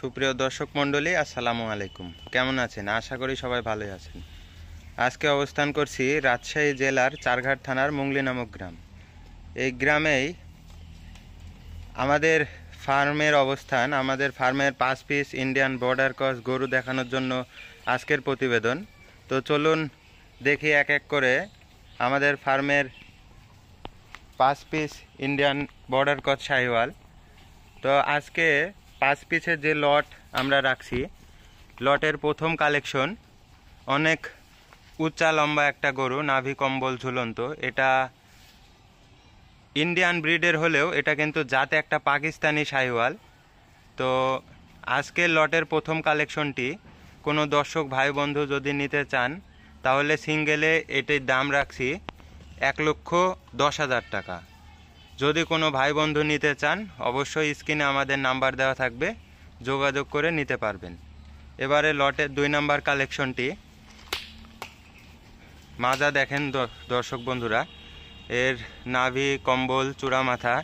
সুপ্রিয় দর্শক মণ্ডলী আসসালামু আলাইকুম কেমন আছেন আশা করি সবাই ভালোই আছেন আজকে অবস্থান করছি রাজশাহী জেলার চারঘাট থানার মুঙ্গলি নামক গ্রাম এই গ্রামেই আমাদের ফার্মের অবস্থান আমাদের ফার্মের পাঁচ পিস ইন্ডিয়ান বর্ডার ক্রস গরু দেখানোর জন্য আজকের প্রতিবেদন তো চলুন দেখি এক এক করে আমাদের ফার্মের পাঁচ piece Indian border cross Sahiwal তো আজকে পাঁচ পিসের যে লট আমরা রাখছি লটের প্রথম কালেকশন অনেক উচ্চা লম্বা একটা গরু নাভি কম্বল ঝুলন্ত এটা ইন্ডিয়ান ব্রিডের হলেও এটা কিন্তু জাতে একটা পাকিস্তানি সাহিওয়াল তো আজকের লটের প্রথম কালেকশনটি কোনো দর্শক ভাই বন্ধু যদি নিতে চান তাহলে সিঙ্গেলে এটির দাম রাখছি এক লক্ষ দশ হাজার টাকা যদি কোনো ভাই বন্ধু নিতে চান অবশ্যই স্ক্রিনে আমাদের নাম্বার দেওয়া থাকবে যোগাযোগ করে নিতে পারবেন এবারে লটের দুই নাম্বার কালেকশনটি মাজা দেখেন দর্শক বন্ধুরা এর নাভি কম্বল চূড়া মাথা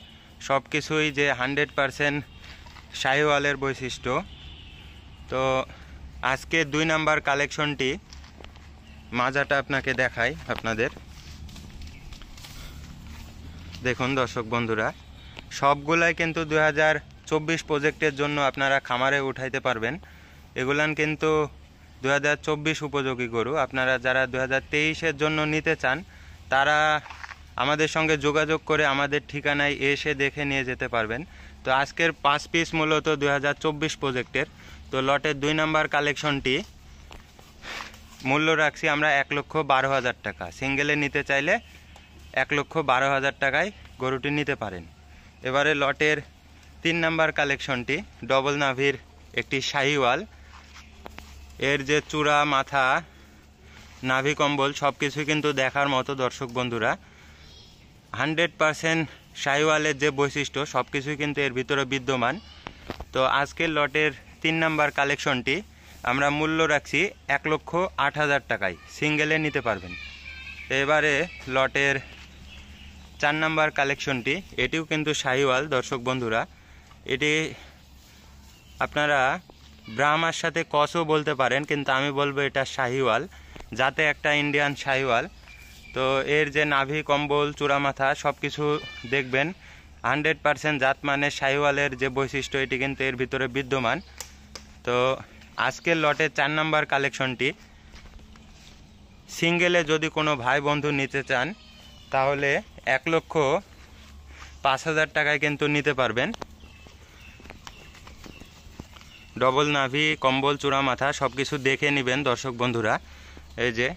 সব কিছুই যে হান্ড্রেড পারসেন্ট শাহিওয়ালের বৈশিষ্ট্য তো আজকে দুই নাম্বার কালেকশনটি মাজাটা আপনাকে দেখাই আপনাদের দেখুন দর্শক বন্ধুরা সবগুলাই কিন্তু দু হাজার চব্বিশ প্রজেক্টের জন্য আপনারা খামারে উঠাইতে পারবেন এগুলান কিন্তু দু হাজার চব্বিশ উপযোগী গরু আপনারা যারা দু হাজার তেইশের জন্য নিতে চান তারা আমাদের সঙ্গে যোগাযোগ করে আমাদের ঠিকানায় এসে দেখে নিয়ে যেতে পারবেন তো আজকের পাঁচ পিস মূলত দু হাজার চব্বিশ প্রজেক্টের তো লটের দুই নাম্বার কালেকশনটি মূল্য রাখছি আমরা এক লক্ষ বারো হাজার টাকা সিঙ্গেলে নিতে চাইলে এক লক্ষ বারো হাজার টাকায় গরুটি নিতে পারেন এবারে লটের তিন নাম্বার কালেকশনটি ডবল নাভির একটি শাহিওয়াল এর যে চূড়া মাথা নাভি কম্বল সব কিছুই কিন্তু দেখার মতো দর্শক বন্ধুরা হান্ড্রেড পারসেন্ট শাহিওয়ালের যে বৈশিষ্ট্য সব কিছুই কিন্তু এর ভিতরে বিদ্যমান তো আজকের লটের তিন নাম্বার কালেকশনটি আমরা মূল্য রাখছি এক লক্ষ আট হাজার টাকায় সিঙ্গেলে নিতে পারবেন এবারে লটের চার নাম্বার কালেকশনটি এটিও কিন্তু শাহিওয়াল দর্শক বন্ধুরা এটি আপনারা ব্রাহ্মার সাথে কসও বলতে পারেন কিন্তু আমি বলবো এটা শাহিওয়াল যাতে একটা ইন্ডিয়ান শাহিওয়াল তো এর যে নাভি কম্বল চূড়ামাথা সব কিছু দেখবেন হান্ড্রেড পারসেন্ট জাত মানে শাহিওয়ালের যে বৈশিষ্ট্য এটি কিন্তু এর ভিতরে বিদ্যমান তো আজকের লটে চার নাম্বার কালেকশনটি সিঙ্গেলে যদি কোনো ভাই বন্ধু নিতে চান তাহলে এক লক্ষ পাঁচ হাজার টাকায় কিন্তু নিতে পারবেন ডবল নাভি কম্বল চূড়া মাথা সব কিছু দেখে নেবেন দর্শক বন্ধুরা এই যে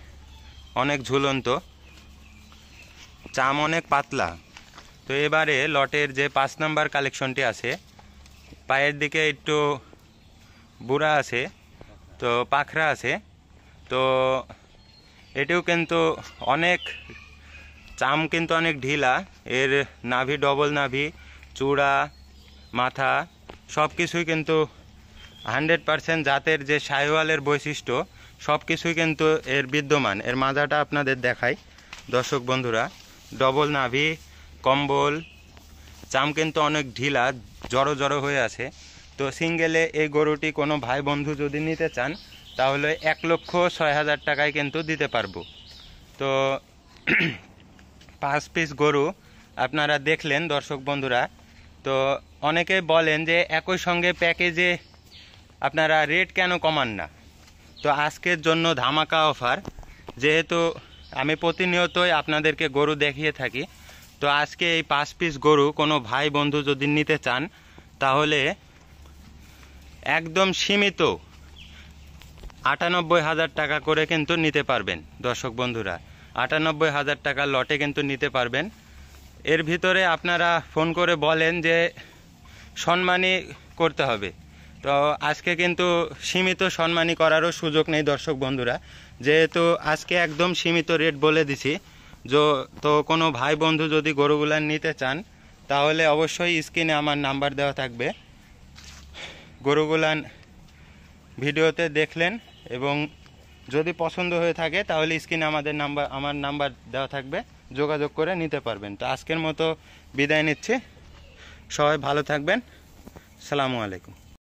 অনেক ঝুলন্ত চাম অনেক পাতলা তো এবারে লটের যে পাঁচ নাম্বার কালেকশনটি আছে পায়ের দিকে একটু বুড়া আছে তো পাখরা আছে তো এটিও কিন্তু অনেক চাম কিন্তু অনেক ঢিলা এর নাভি ডবল নাভি চূড়া মাথা সব কিছুই কিন্তু হান্ড্রেড পারসেন্ট জাতের যে সাইওয়ালের বৈশিষ্ট্য সব কিছুই কিন্তু এর বিদ্যমান এর মাজাটা আপনাদের দেখাই দর্শক বন্ধুরা ডবল নাভি কম্বল চাম কিন্তু অনেক ঢিলা জড়ো জড়ো হয়ে আছে তো সিঙ্গেলে এই গরুটি কোনো ভাই বন্ধু যদি নিতে চান তাহলে এক লক্ষ ছয় হাজার টাকায় কিন্তু দিতে পারবো তো পাঁচ পিস গরু আপনারা দেখলেন দর্শক বন্ধুরা তো অনেকে বলেন যে একই সঙ্গে প্যাকেজে আপনারা রেট কেন কমান না তো আজকের জন্য ধামাকা অফার যেহেতু আমি প্রতিনিয়তই আপনাদেরকে গরু দেখিয়ে থাকি তো আজকে এই পাঁচ পিস গরু কোনো ভাই বন্ধু যদি নিতে চান তাহলে একদম সীমিত আটানব্বই হাজার টাকা করে কিন্তু নিতে পারবেন দর্শক বন্ধুরা আটানব্বই হাজার টাকা লটে কিন্তু নিতে পারবেন এর ভিতরে আপনারা ফোন করে বলেন যে সম্মানই করতে হবে তো আজকে কিন্তু সীমিত সম্মানই করারও সুযোগ নেই দর্শক বন্ধুরা যেহেতু আজকে একদম সীমিত রেট বলে দিছি যো তো কোনো ভাই বন্ধু যদি গরুগুলান নিতে চান তাহলে অবশ্যই স্ক্রিনে আমার নাম্বার দেওয়া থাকবে গরুগুলান ভিডিওতে দেখলেন এবং যদি পছন্দ হয়ে থাকে তাহলে স্ক্রিনে আমাদের নাম্বার আমার নাম্বার দেওয়া থাকবে যোগাযোগ করে নিতে পারবেন তো আজকের মতো বিদায় নিচ্ছি সবাই ভালো থাকবেন সালামু আলাইকুম